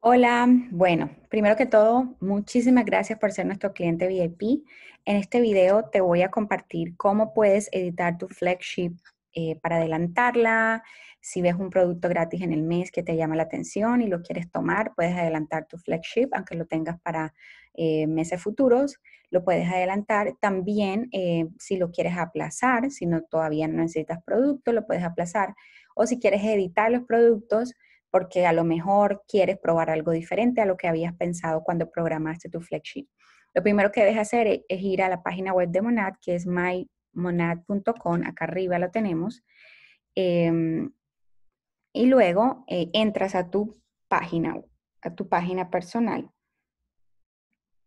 Hola, bueno, primero que todo, muchísimas gracias por ser nuestro cliente VIP. En este video te voy a compartir cómo puedes editar tu flagship eh, para adelantarla. Si ves un producto gratis en el mes que te llama la atención y lo quieres tomar, puedes adelantar tu flagship, aunque lo tengas para eh, meses futuros, lo puedes adelantar. También, eh, si lo quieres aplazar, si no todavía no necesitas producto, lo puedes aplazar. O si quieres editar los productos, porque a lo mejor quieres probar algo diferente a lo que habías pensado cuando programaste tu flagship. Lo primero que debes hacer e, es, ir a la página web de Monad, que es mymonad.com, acá arriba lo tenemos, em, y luego eh, entras a tu página, a tu página personal.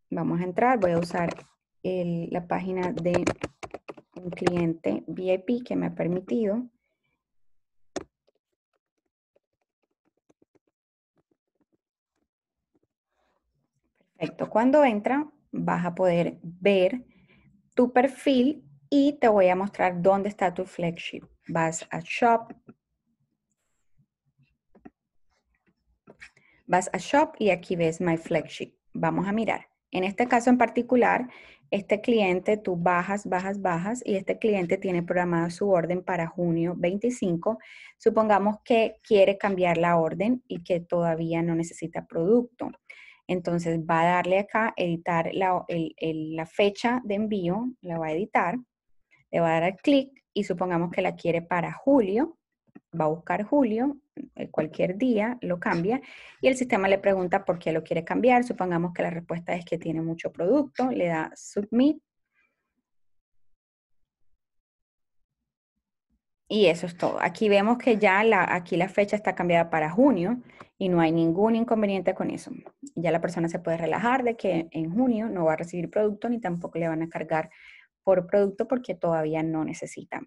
Vamos a entrar, voy a usar la página de un cliente VIP que me ha permitido. Perfecto. Cuando entra, vas a poder ver tu perfil y te voy a mostrar dónde está tu flagship. Vas a Shop. Vas a Shop y aquí ves My Flagship. Vamos a mirar. En este caso en particular, este cliente, tú bajas, bajas, bajas y este cliente tiene programada su orden para junio 25. Supongamos que quiere cambiar la orden y que todavía no necesita producto. Entonces va a darle acá, editar la, fecha de envío, la va a editar, le va a dar clic y supongamos que la quiere para julio, va a buscar julio, eh, cualquier día lo cambia y el sistema le pregunta por qué lo quiere cambiar. Supongamos que la respuesta es que tiene mucho producto, le da submit Y eso es todo. Aquí vemos que ya la, aquí la fecha está cambiada para junio y no hay ningún inconveniente con eso. Ya la persona se puede relajar de que en junio no va a recibir producto ni tampoco le van a cargar por producto porque todavía no necesita.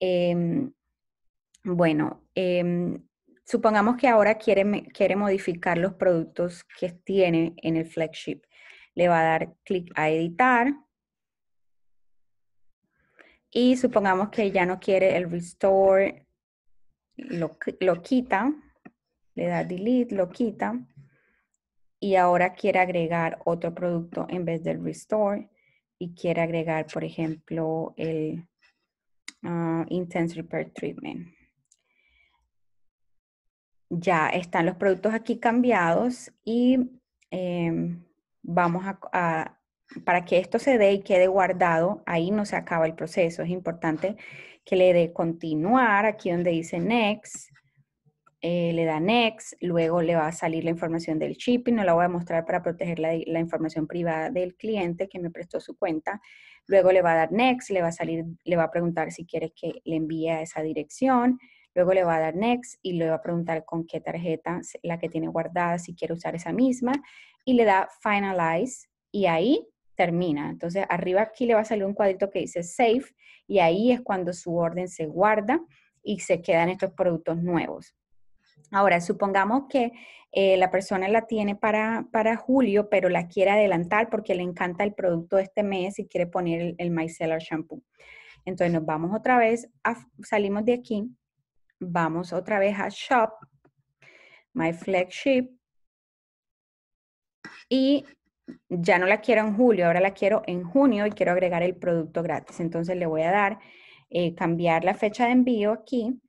Em, bueno, em, supongamos que ahora quiere, quiere modificar los productos que tiene en el flagship. Le va a dar clic a editar y supongamos que ya no quiere el restore, lo, lo quita, le da delete, lo quita y ahora quiere agregar otro producto en vez del restore y quiere agregar, por ejemplo, el ah, Intense Repair Treatment. Ya están los productos aquí cambiados y em, vamos a para que esto se dé y quede guardado, ahí no se acaba el proceso. Es importante que le dé continuar, aquí donde dice next, eh, le da next, luego le va a salir la información del shipping, no la voy a mostrar para proteger la, información privada del cliente que me prestó su cuenta. Luego le va a dar next, le va a salir, le va a preguntar si quiere que le envíe a esa dirección. Luego le va a dar next y le va a preguntar con qué tarjeta, la que tiene guardada, si quiere usar esa misma. Y le da finalize y ahí termina. Entonces, arriba aquí le va a salir un cuadrito que dice Save y ahí es cuando su orden se guarda y se quedan estos productos nuevos. Ahora, supongamos que eh, la persona la tiene para, julio, pero la quiere adelantar porque le encanta el producto de este mes y quiere poner el, my seller shampoo. Entonces nos vamos otra vez, salimos de aquí, vamos otra vez a Shop, My Flagship, y ya no la quiero en julio, ahora la quiero en junio y quiero agregar el producto gratis. Entonces le voy a dar, eh, cambiar la fecha de envío aquí.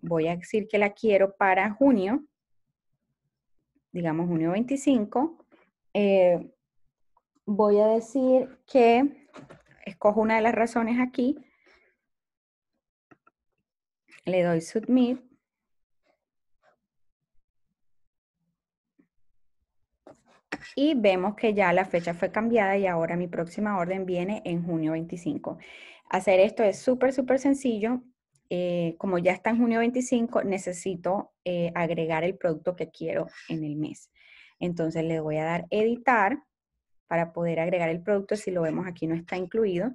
Voy a decir que la quiero para junio, digamos junio 25. Eh, voy a decir que escojo una de las razones aquí. Le doy submit y vemos que ya la fecha fue cambiada y ahora mi próxima orden viene en junio 25. Hacer esto es súper, súper sencillo. Eh, como ya está en junio 25, necesito eh, agregar el producto que quiero en el mes. Entonces le voy a dar editar para poder agregar el producto. Si lo vemos aquí no está incluido.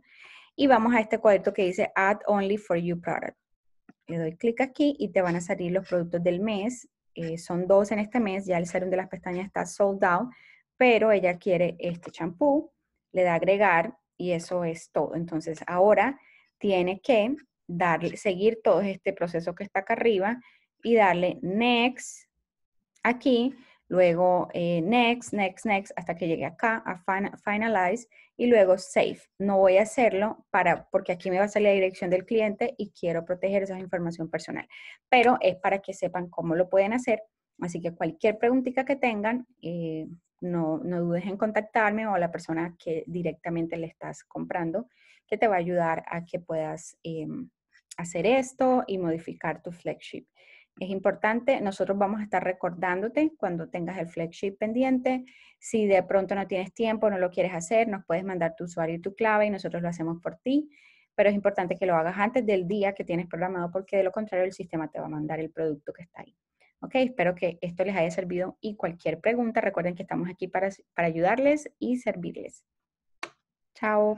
Y vamos a este cuadrito que dice Add Only for You Product. Le doy clic aquí y te van a salir los productos del mes. Eh, son dos en este mes. Ya el serum de las pestañas está sold out pero ella quiere este champú, le da agregar y eso es todo. Entonces ahora tiene que darle, seguir todo este proceso que está acá arriba y darle next aquí, luego eh, next, next, next, hasta que llegue acá a finalize y luego save. No voy a hacerlo para, porque aquí me va a salir la dirección del cliente y quiero proteger esa información personal, pero es para que sepan cómo lo pueden hacer. Así que cualquier preguntita que tengan, eh, no, dudes en contactarme o a la persona que directamente le estás comprando, que te va a ayudar a que puedas em, hacer esto y modificar tu flagship. Es importante, nosotros vamos a estar recordándote cuando tengas el flagship pendiente. Si de pronto no tienes tiempo, no lo quieres hacer, nos puedes mandar tu usuario y tu clave y nosotros lo hacemos por ti. Pero es importante que lo hagas antes del día que tienes programado porque de lo contrario el sistema te va a mandar el producto que está ahí. Ok, espero que esto les haya servido y cualquier pregunta, recuerden que estamos aquí para, para ayudarles y servirles. Chao.